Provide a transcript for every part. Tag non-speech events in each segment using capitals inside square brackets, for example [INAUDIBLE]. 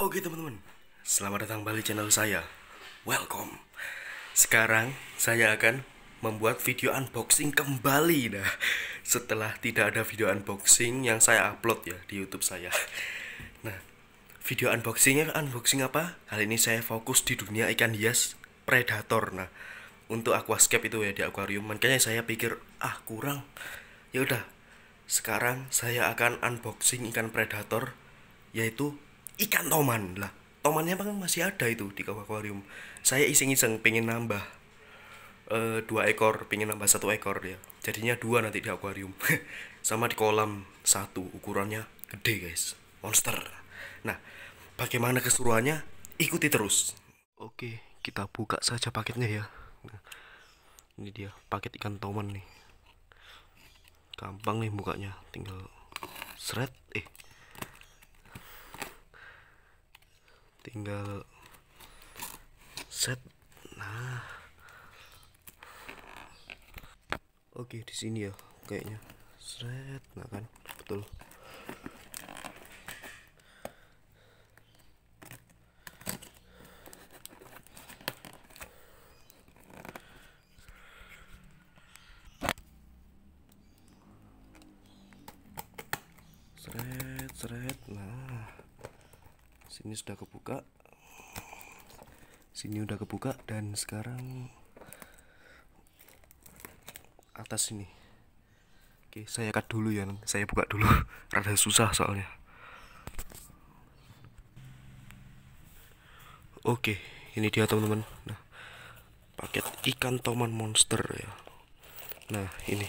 Oke teman-teman, selamat datang kembali channel saya. Welcome. Sekarang saya akan membuat video unboxing kembali dah setelah tidak ada video unboxing yang saya upload ya di YouTube saya. Nah, video unboxingnya unboxing apa? Kali ini saya fokus di dunia ikan hias predator. Nah, untuk aquascape itu ya di akuarium. Makanya saya pikir ah kurang. Ya udah. Sekarang saya akan unboxing ikan predator yaitu ikan toman lah tomannya kan masih ada itu di akuarium saya iseng-iseng pengen nambah e, dua ekor pengen nambah satu ekor ya jadinya dua nanti di akuarium [LAUGHS] sama di kolam satu ukurannya gede guys monster nah bagaimana keseruannya ikuti terus oke kita buka saja paketnya ya ini dia paket ikan toman nih gampang nih bukanya tinggal seret eh tinggal set nah oke di sini ya kayaknya set nah kan betul sini sudah kebuka sini udah kebuka dan sekarang atas ini oke saya cut dulu ya saya buka dulu [LAUGHS] rada susah soalnya oke ini dia teman-teman nah paket ikan toman monster ya nah ini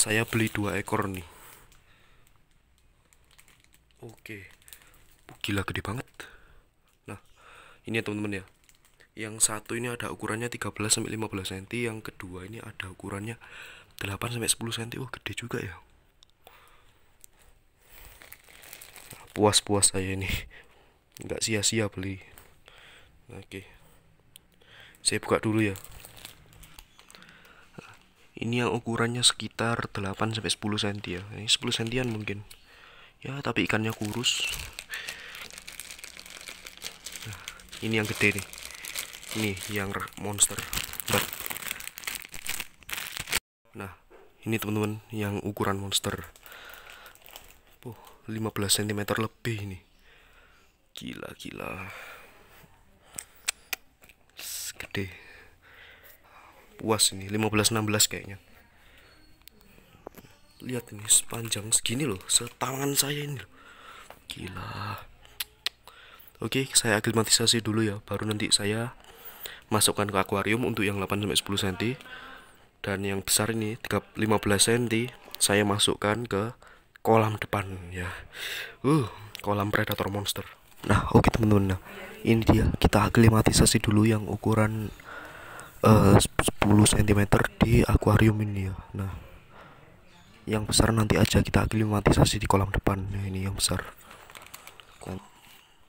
saya beli dua ekor nih oke gila gede banget nah ini ya teman-teman ya yang satu ini ada ukurannya 13 sampai 15 cm yang kedua ini ada ukurannya 8 sampai 10 cm wah gede juga ya puas-puas saya ini nggak sia-sia beli oke saya buka dulu ya ini yang ukurannya sekitar 8 sampai 10 cm ya ini 10 cm mungkin ya tapi ikannya kurus ini yang gede nih ini yang monster bat nah ini teman-teman yang ukuran monster oh, 15 cm lebih ini gila gila gede puas ini 15-16 kayaknya lihat ini sepanjang segini loh setangan saya ini loh. gila Oke, saya aklimatisasi dulu ya, baru nanti saya masukkan ke akuarium untuk yang 8 sampai 10 cm dan yang besar ini 15 cm saya masukkan ke kolam depan ya. Uh, kolam predator monster. Nah, oke okay, teman-teman. Nah, ini dia kita aklimatisasi dulu yang ukuran uh, 10 cm di akuarium ini ya. Nah, yang besar nanti aja kita aklimatisasi di kolam depan. Nah, ini yang besar.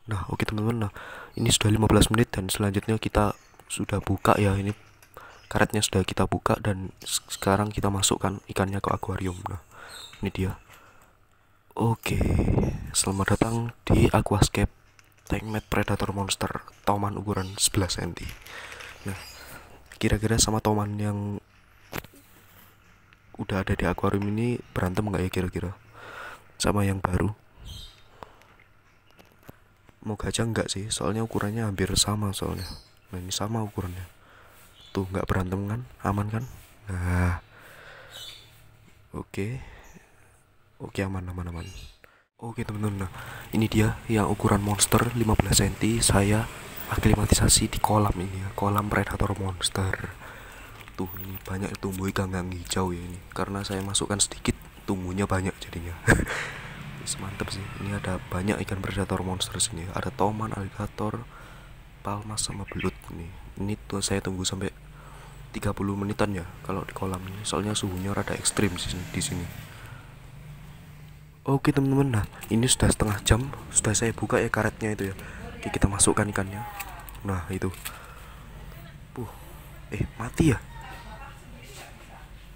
Nah oke okay, teman-teman nah ini sudah 15 menit dan selanjutnya kita sudah buka ya ini karetnya sudah kita buka dan sekarang kita masukkan ikannya ke akuarium nah ini dia oke selamat datang di aquascape tankmate predator monster toman ukuran 11 cm nah kira-kira sama toman yang udah ada di akuarium ini berantem nggak ya kira-kira sama yang baru mau gajah enggak sih soalnya ukurannya hampir sama soalnya nah ini sama ukurannya tuh nggak berantem kan aman kan nah oke oke aman aman aman oke okay, teman-teman nah ini dia yang ukuran monster 15 cm saya aklimatisasi di kolam ini ya kolam predator monster tuh ini banyak tumbuh ikan hijau ya ini karena saya masukkan sedikit tumbuhnya banyak jadinya [LAUGHS] mantep sih ini ada banyak ikan predator monster sini ada toman alligator palmas sama belut nih ini tuh saya tunggu sampai 30 menitan ya kalau di kolam ini soalnya suhunya rada ekstrim sih di sini oke teman-teman nah ini sudah setengah jam sudah saya buka ya karetnya itu ya oke, kita masukkan ikannya nah itu Puh. eh mati ya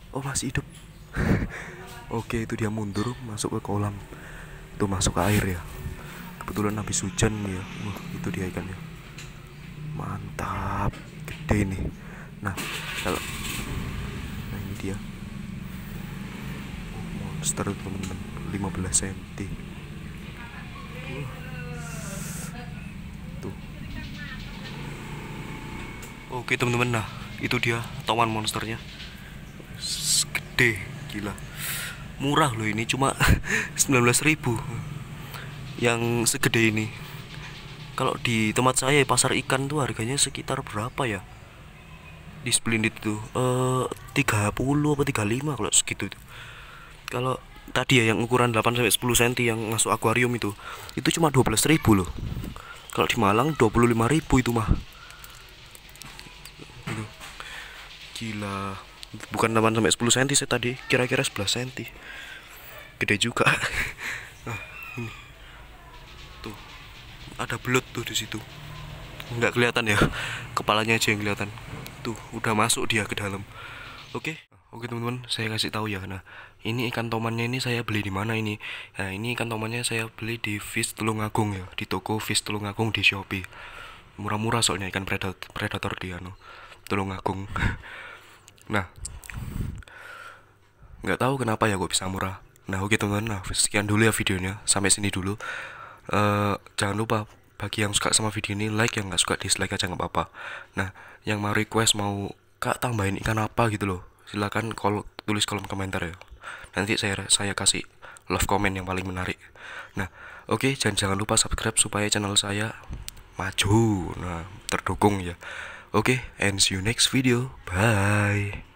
oh masih hidup [LAUGHS] Oke itu dia mundur masuk ke kolam itu masuk ke air ya kebetulan habis hujan ya wah itu dia ikannya mantap gede nih nah kalau nah ini dia oh, monster temen-temen 15 cm uh. tuh oke teman-teman nah itu dia tawan monsternya gede gila murah loh ini cuma 19.000 [LAUGHS] yang segede ini kalau di tempat saya ya, pasar ikan tuh harganya sekitar berapa ya di Splendid itu eh 30 apa 35 kalau segitu tuh. kalau tadi ya yang ukuran 8 sampai 10 cm yang masuk akuarium itu itu cuma 12.000 loh kalau di Malang 25.000 itu mah gila bukan 8 sampai 10 cm saya tadi kira-kira 11 cm gede juga nah, [LAUGHS] ini. tuh ada belut tuh di situ nggak kelihatan ya kepalanya aja yang kelihatan tuh udah masuk dia ke dalam oke okay. Oke teman-teman, saya kasih tahu ya. Nah, ini ikan tomannya ini saya beli di mana ini? Nah, ini ikan tomannya saya beli di Fish Agung ya, di toko Fish Agung di Shopee. Murah-murah soalnya ikan predator predator dia no. Agung. [LAUGHS] Nah, nggak tahu kenapa ya gue bisa murah. Nah oke teman, teman nah sekian dulu ya videonya. Sampai sini dulu. Uh, jangan lupa bagi yang suka sama video ini like, yang nggak suka dislike aja nggak apa-apa. Nah, yang mau request mau kak tambahin ikan apa gitu loh, silakan kalau tulis kolom komentar ya. Nanti saya saya kasih love comment yang paling menarik. Nah, oke okay, jangan jangan lupa subscribe supaya channel saya maju, nah terdukung ya. Okay, and see you next video. Bye.